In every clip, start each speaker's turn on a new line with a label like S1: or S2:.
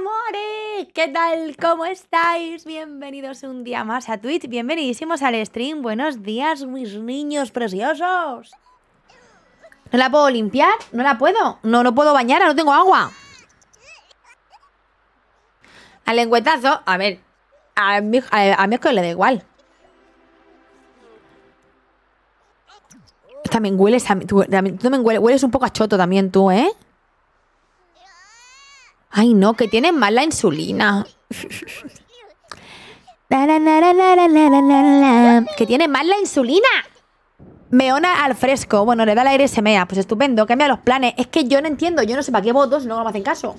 S1: amores! ¿Qué tal? ¿Cómo estáis? Bienvenidos un día más a Twitch, bienvenidísimos al stream. Buenos días, mis niños preciosos. ¿No la puedo limpiar? ¿No la puedo? No, no puedo bañar, no tengo agua. Al lengüetazo, a ver, a mí, a, es que le da igual. También hueles hueles un poco a choto también tú, ¿eh? Ay, no, que tienen mal la insulina. que tiene mal la insulina. Meona al fresco. Bueno, le da el aire y se mea. Pues estupendo, cambia los planes. Es que yo no entiendo. Yo no sé para qué votos no me hacen caso.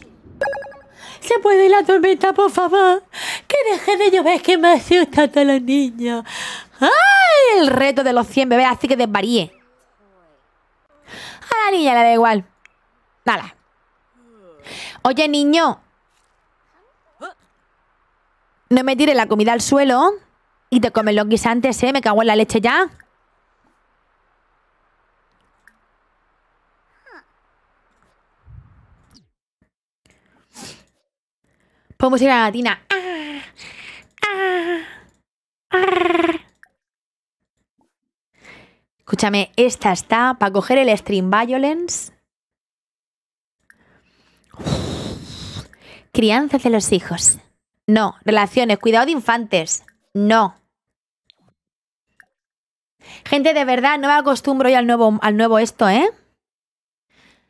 S1: Se puede ir la tormenta, por favor. Que deje de llover, que me asusta a los niños. ¡Ay! El reto de los 100 bebés así que desvaríe. A la niña le da igual. Dale. Oye, niño. No me tires la comida al suelo y te comes los guisantes, ¿eh? Me cago en la leche ya. Podemos ir a la latina. Escúchame, esta está para coger el Stream Violence Crianza de los hijos. No. Relaciones. Cuidado de infantes. No. Gente, de verdad, no me acostumbro yo al nuevo, al nuevo esto, ¿eh?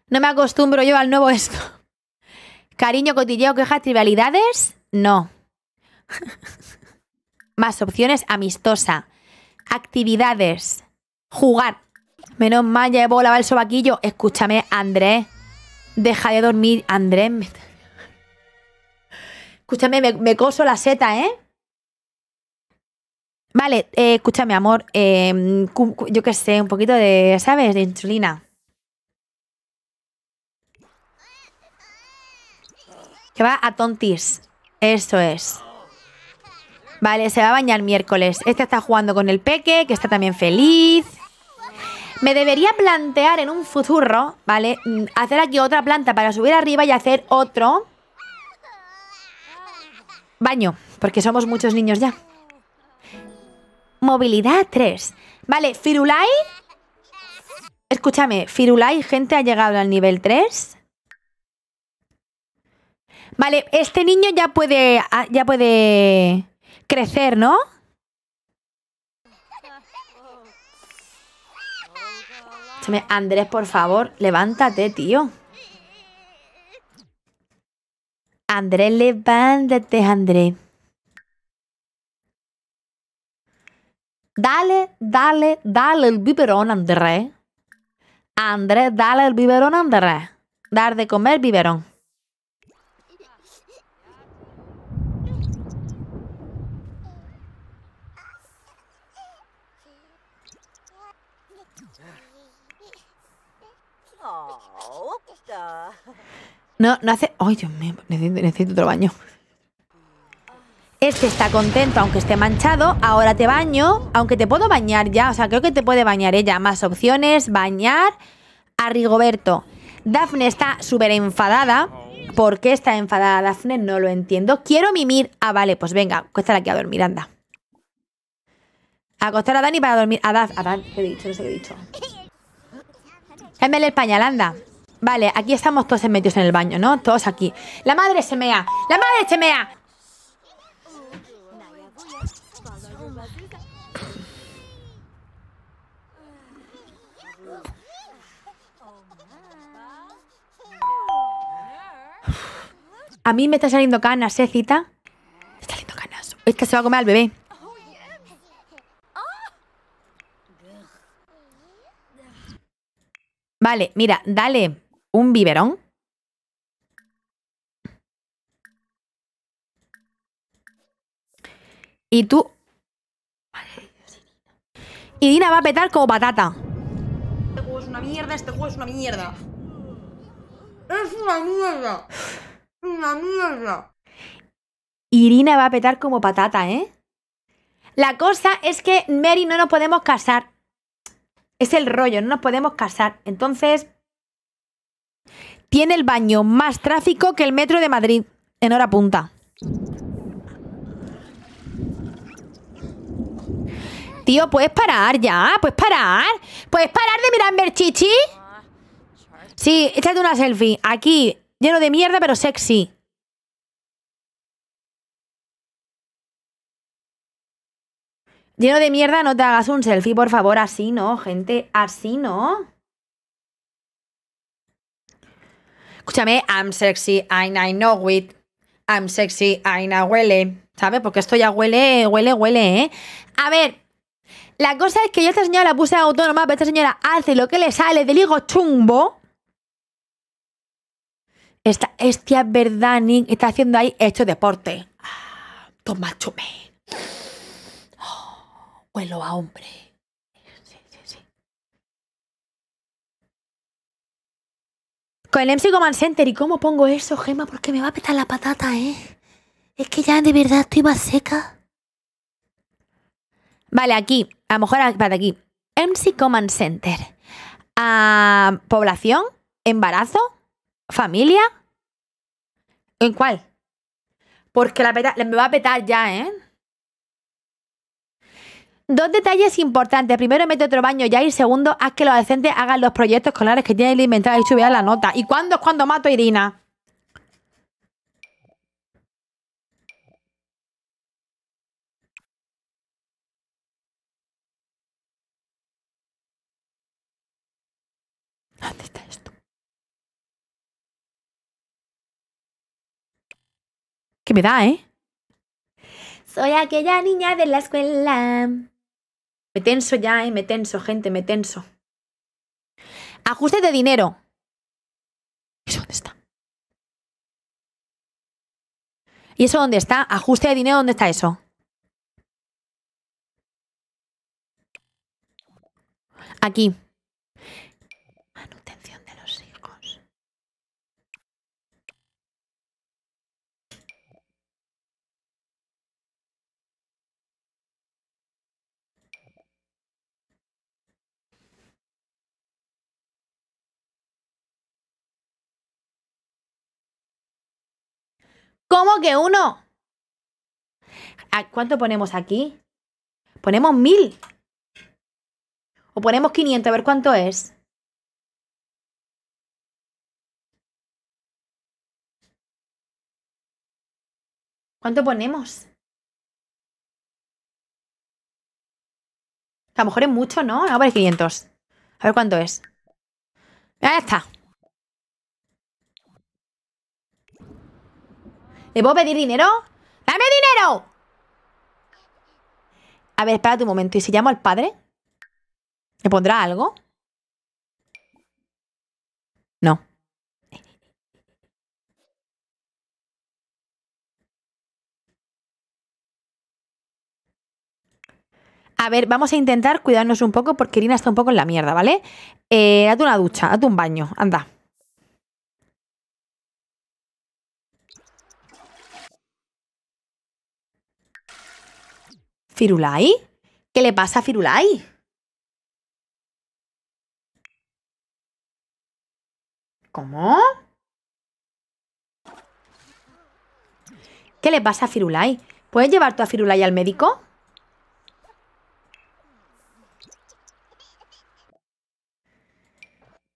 S1: No me acostumbro yo al nuevo esto. Cariño, cotilleo, quejas, trivialidades. No. Más opciones, amistosa. Actividades. Jugar. Menos mal, ya he volado el sobaquillo. Escúchame, Andrés. Deja de dormir, Andrés. Escúchame, me, coso la seta, ¿eh? Vale, eh, escúchame, amor. Em, yo qué sé, un poquito de, ¿sabes? De insulina. Que va a tontis. Eso es. Vale, se va a bañar miércoles. Este está jugando con el peque, que está también feliz. Me debería plantear en un fuzurro, ¿vale? Mm, hacer aquí otra planta para subir arriba y hacer otro Baño, porque somos muchos niños ya. Movilidad 3. Vale, Firulai. Escúchame, Firulai, gente, ha llegado al nivel 3. Vale, este niño ya puede. Ah, ya puede crecer, ¿no? Andrés, por favor, levántate, tío. Andrés, levántate, André, Dale, dale, dale el biberón, André, André dale el biberón, André, Dar de comer biberón. Oh, no, no hace... Ay, Dios mío, necesito, otro baño. Este está contento aunque esté manchado. Ahora te baño, aunque te puedo bañar ya. O sea, creo que te puede bañar ella. Más opciones, bañar a Rigoberto. Dafne está súper enfadada. ¿Por qué está enfadada Dafne? No lo entiendo. Quiero mimir. Ah, vale, pues venga, la aquí a dormir, anda. Acostar a Dani para dormir. A Daf, a Daf, ¿qué he dicho? No sé qué he dicho. Cámbiale el pañal, anda. Vale, aquí estamos todos metidos en el baño, ¿no? Todos aquí. ¡La madre se mea! ¡La madre se mea! A mí me está saliendo canas, ¿eh, cita? Me está saliendo canas. Es que se va a comer al bebé. Vale, mira, dale un biberón. Y tú... Irina va a petar como patata. Este juego es una mierda, este juego es una mierda. Es una mierda. Una mierda. Irina va a petar como patata, ¿eh? La cosa es que Mary no nos podemos casar. Es el rollo, no nos podemos casar. Entonces, tiene el baño más tráfico que el metro de Madrid en hora punta. Tío, ¿puedes parar ya? ¿Puedes parar? ¿Puedes parar de mirarme el chichi? Sí, échate una selfie. Aquí, lleno de mierda, pero sexy. Lleno de mierda, no te hagas un selfie, por favor. Así no, gente. Así no. Escúchame, I'm sexy, I know it. I'm sexy, I know huele. ¿Sabes? Porque esto ya huele, huele, huele, ¿eh? A ver, la cosa es que yo a esta señora puse autónoma, pero esta señora hace lo que le sale del higo chumbo. Esta esta verdad, está haciendo ahí hecho deporte. Ah, toma chume oh, huelo a hombre. Con el MC Command Center. ¿Y cómo pongo eso, Gema? Porque me va a petar la patata, ¿eh? Es que ya de verdad estoy más seca. Vale, aquí. A lo mejor para aquí. MC Command Center. Ah, población, embarazo, familia. ¿En cuál? Porque la me va a petar ya, ¿eh? Dos detalles importantes. Primero, mete otro baño ya y segundo, haz que los adolescentes hagan los proyectos escolares que tienen inventario y a la nota. ¿Y cuándo es cuando mato a Irina? ¿Dónde está esto? ¿Qué me da, eh? Soy aquella niña de la escuela me tenso ya, ¿eh? Me tenso, gente, me tenso. Ajuste de dinero. ¿Eso dónde está? ¿Y eso dónde está? Ajuste de dinero, ¿dónde está eso? Aquí. ¿Cómo que uno? ¿A ¿Cuánto ponemos aquí? Ponemos mil. O ponemos 500, a ver cuánto es. ¿Cuánto ponemos? A lo mejor es mucho, ¿no? A ver, 500. A ver cuánto es. Ya está. ¿Le puedo pedir dinero? ¡Dame dinero! A ver, espérate un momento. ¿Y si llamo al padre? ¿Me pondrá algo? No. A ver, vamos a intentar cuidarnos un poco porque Irina está un poco en la mierda, ¿vale? Eh, una ducha, date un baño, anda. ¿Firulai? ¿Qué le pasa a Firulai? ¿Cómo? ¿Qué le pasa a Firulai? ¿Puedes llevar tú a Firulai al médico?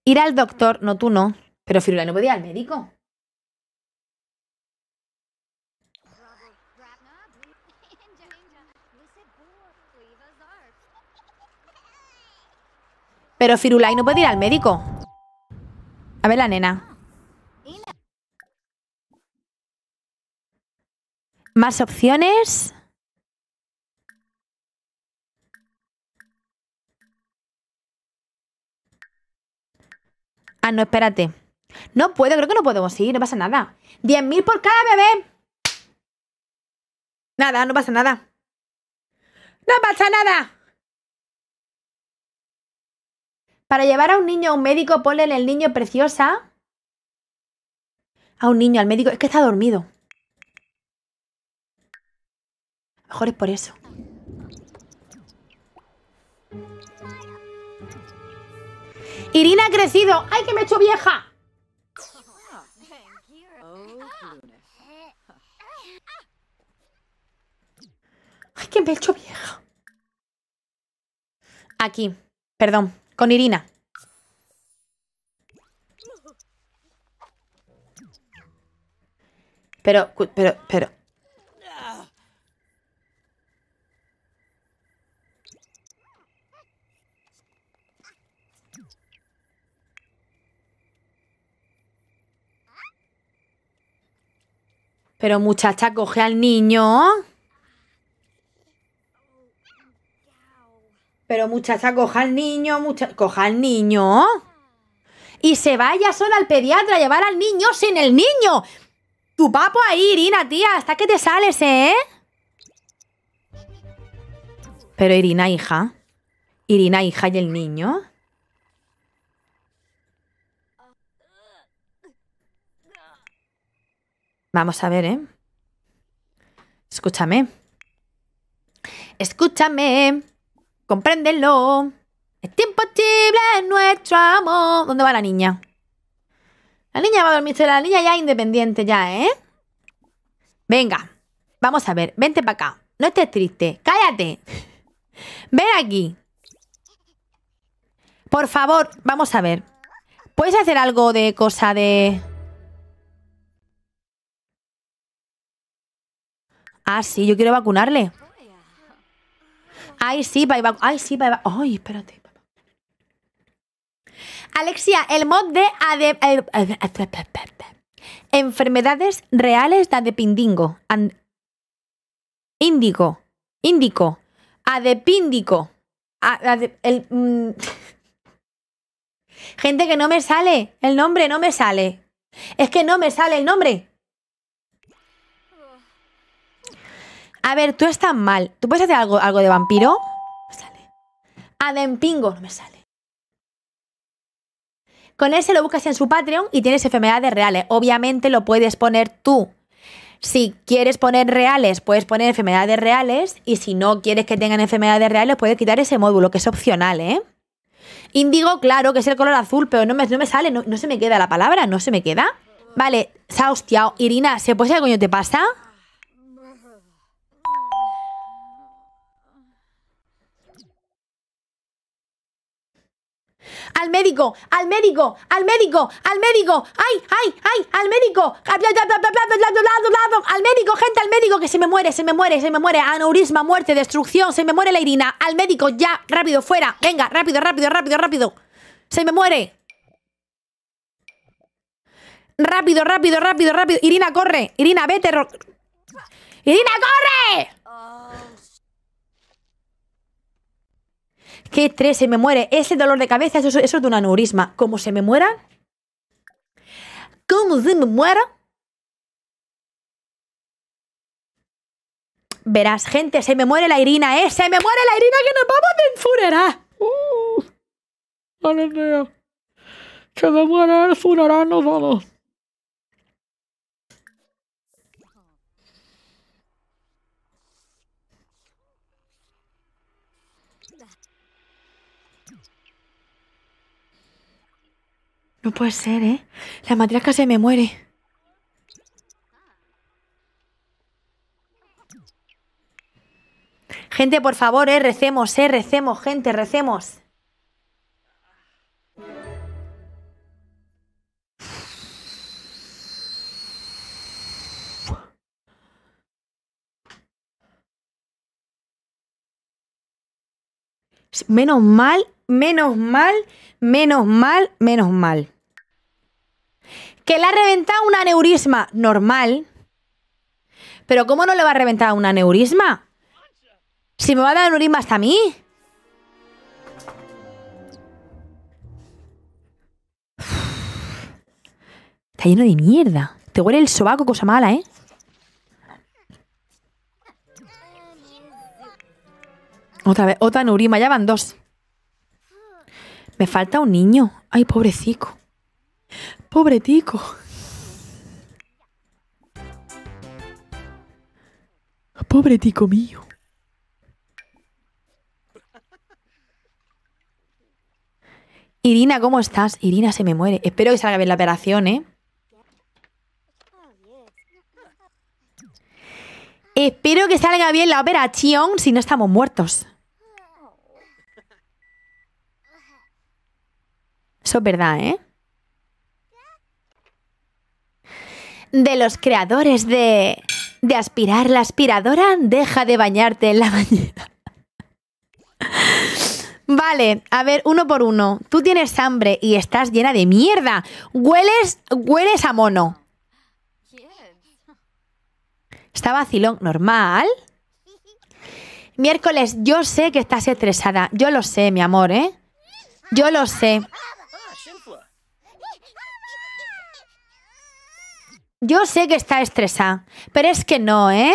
S1: Ir al doctor, no tú no. Pero Firulai no podía ir al médico. Pero Firulai no puede ir al médico. A ver la nena. Más opciones. Ah, no, espérate. No puedo, creo que no podemos ir, no pasa nada. 10.000 por cada bebé. Nada, no pasa nada. No pasa nada. Para llevar a un niño a un médico, ponle en el niño preciosa. A un niño, al médico. Es que está dormido. mejor es por eso. Irina ha crecido. ¡Ay, que me he hecho vieja! ¡Ay, que me he hecho vieja! Aquí. Perdón. Con Irina. Pero, pero, pero. Pero muchacha, coge al niño. Pero muchacha, coja al niño, muchacha. coja al niño. Y se vaya sola al pediatra a llevar al niño sin el niño. Tu papo ahí, Irina, tía, hasta que te sales, ¿eh? Pero Irina, hija. Irina, hija, y el niño. Vamos a ver, ¿eh? Escúchame. Escúchame. Compréndelo. Es imposible nuestro amor. ¿Dónde va la niña? La niña va a dormirse, la niña ya independiente, ya, ¿eh? Venga, vamos a ver, vente para acá. No estés triste, cállate. Ven aquí. Por favor, vamos a ver. ¿Puedes hacer algo de cosa de...? Ah, sí, yo quiero vacunarle. Ay, sí, va. Ay, sí, payback. Ay, espérate. Alexia, el mod de ade enfermedades reales de adepindingo. Índico. Índico. Adepíndico. el, mm. Gente que no me sale el nombre, no me sale. Es que no me sale el nombre. A ver, tú estás mal. ¿Tú puedes hacer algo, algo de vampiro? No me sale. Adempingo, no me sale. Con ese lo buscas en su Patreon y tienes enfermedades reales. Obviamente lo puedes poner tú. Si quieres poner reales, puedes poner enfermedades reales. Y si no quieres que tengan enfermedades reales, puedes quitar ese módulo, que es opcional, ¿eh? Indigo, claro, que es el color azul, pero no me, no me sale, no, se me queda la palabra, no se me queda. Vale, se ha hostiado. Irina, ¿se puede saber qué coño te pasa? al médico, al médico, al médico, al médico, ay, ay, ay, al médico, al médico, gente, al médico, que se me muere, se me muere, se me muere, aneurisma, muerte, destrucción, se me muere la irina, al médico, ya, rápido, fuera, venga, rápido, rápido, rápido, rápido, se me muere. Rápido, rápido, rápido, rápido. Irina, corre. Irina, vete. Irina, corre. Oh. qué estrés, se me muere, ese dolor de cabeza, eso, es de un aneurisma. Cómo se me muera, Cómo se me muera, verás, gente, se me muere la Irina, ¿eh? Se me muere la Irina que nos vamos de enfunerar. Uh, ¡Madre me muere el funeral, nos vamos! No puede ser, ¿eh? La matriarca se me muere. Gente, por favor, eh, recemos, eh, recemos, gente, recemos. Menos mal, menos mal, menos mal, menos mal que le ha reventado un aneurisma normal. Pero ¿cómo no le va a reventar un aneurisma? Si me va a dar aneurisma hasta a mí. Está lleno de mierda. Te huele el sobaco, cosa mala, ¿eh? Otra vez, otra aneurisma. ya van dos. Me falta un niño. Ay, pobrecico. Pobretico tico. Pobre mío. Irina, ¿cómo estás? Irina se me muere. Espero que salga bien la operación, ¿eh? Espero que salga bien la operación si no estamos muertos. Eso es verdad, ¿eh? de los creadores de... de aspirar la aspiradora, deja de bañarte en la bañera. Vale, a ver, uno por uno. Tú tienes hambre y estás llena de mierda. Hueles, hueles a mono. Está vacilón, normal. Miércoles, yo sé que estás estresada. Yo lo sé, mi amor, ¿eh? Yo lo sé. Yo sé que está estresada, pero es que no, ¿eh?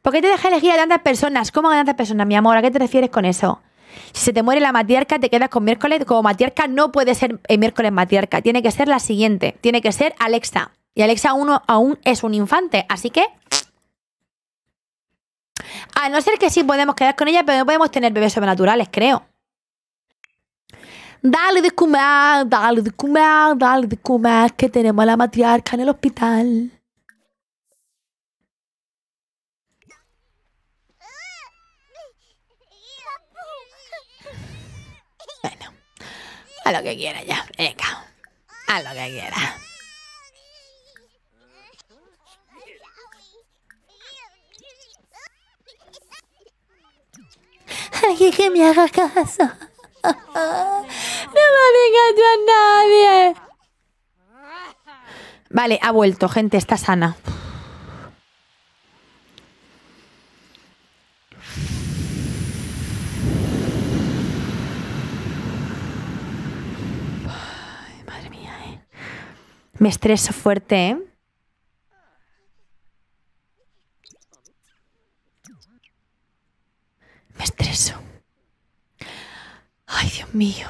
S1: ¿Por qué te deja elegir a tantas personas? ¿Cómo a tantas personas, mi amor? ¿A qué te refieres con eso? Si se te muere la matriarca, te quedas con miércoles. Como matriarca no puede ser el eh, miércoles matriarca. Tiene que ser la siguiente. Tiene que ser Alexa. Y Alexa uno aún es un infante. Así que... A no ser que sí podemos quedar con ella, pero no podemos tener bebés sobrenaturales, creo dale de comer, dale de comer, dale de comer, que tenemos a la matriarca en el hospital. Bueno, a lo que quiera ya, venga, a lo que quiera. Ay, que me haga caso engaño a nadie. Vale, ha vuelto, gente, está sana. madre mía, ¿eh? Me estreso fuerte, ¿eh? Me estreso. Ay, Dios mío.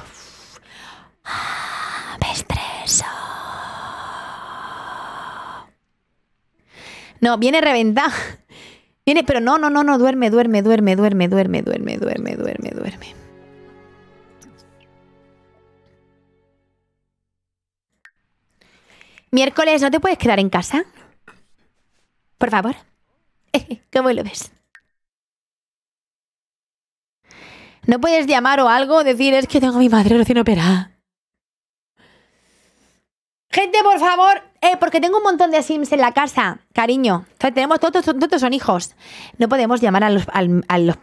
S1: No, viene reventada. Viene, pero no, no, no, no, duerme, duerme, duerme, duerme, duerme, duerme, duerme, duerme, duerme. Miércoles, ¿no te puedes quedar en casa? Por favor. ¿Cómo lo ves? ¿No puedes llamar o algo? Decir, es que tengo mi madre recién operada. Gente, por favor, eh, porque tengo un montón de Sims en la casa, cariño. tenemos todos, todos son hijos. No podemos llamar al, al,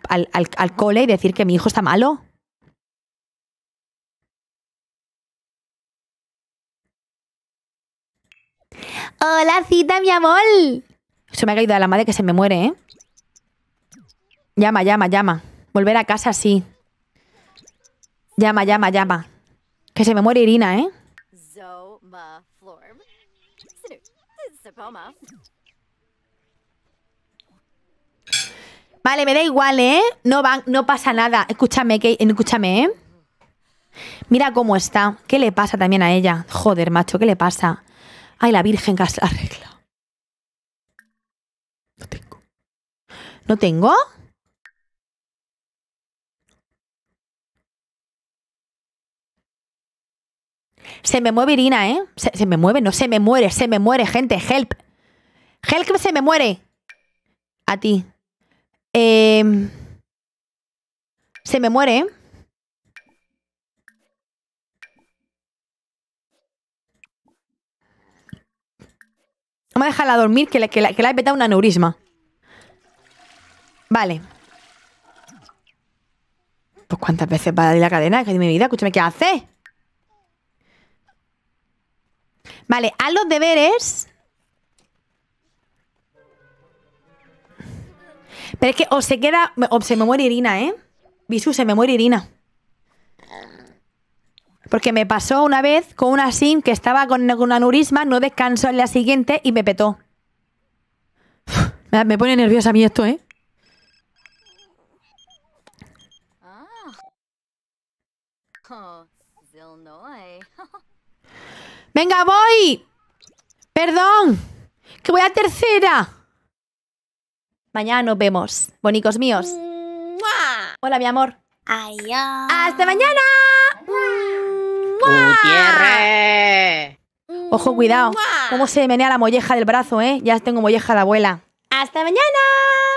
S1: al cole y decir que mi hijo está malo. Hola, cita, mi amor. Se me ha caído a la madre que se me muere, ¿eh? Llama, llama, llama. Volver a casa, sí. Llama, llama, llama. Que se me muere Irina, ¿eh? Vale, me da igual, ¿eh? No, van, no pasa nada. Escúchame, que, escúchame, ¿eh? Mira cómo está. ¿Qué le pasa también a ella? Joder, macho, ¿qué le pasa? Ay, la Virgen que arregla. No tengo. ¿No tengo? Se me mueve Irina, ¿eh? Se, me mueve, no se me muere, se me muere, gente. Help. Help se me muere. A ti. Em, se me muere. Vamos ¿eh? a dejarla dormir, que le, que, que he petado un aneurisma. Vale. Pues cuántas veces va a dar la cadena, que de mi vida, escúchame, ¿qué hace? Vale, haz los deberes. Pero es que o se queda... O se me muere Irina, ¿eh? Visu, se me muere Irina. Porque me pasó una vez con una sim que estaba con un aneurisma, no descansó en la siguiente y me petó. Me pone nerviosa a mí esto, ¿eh? Venga, voy. Perdón. Que voy a tercera. Mañana nos vemos, bonicos míos. Hola, mi amor. Hasta mañana. Ojo, cuidado. Cómo se menea la molleja del brazo, ¿eh? Ya tengo molleja de abuela. ¡Hasta mañana!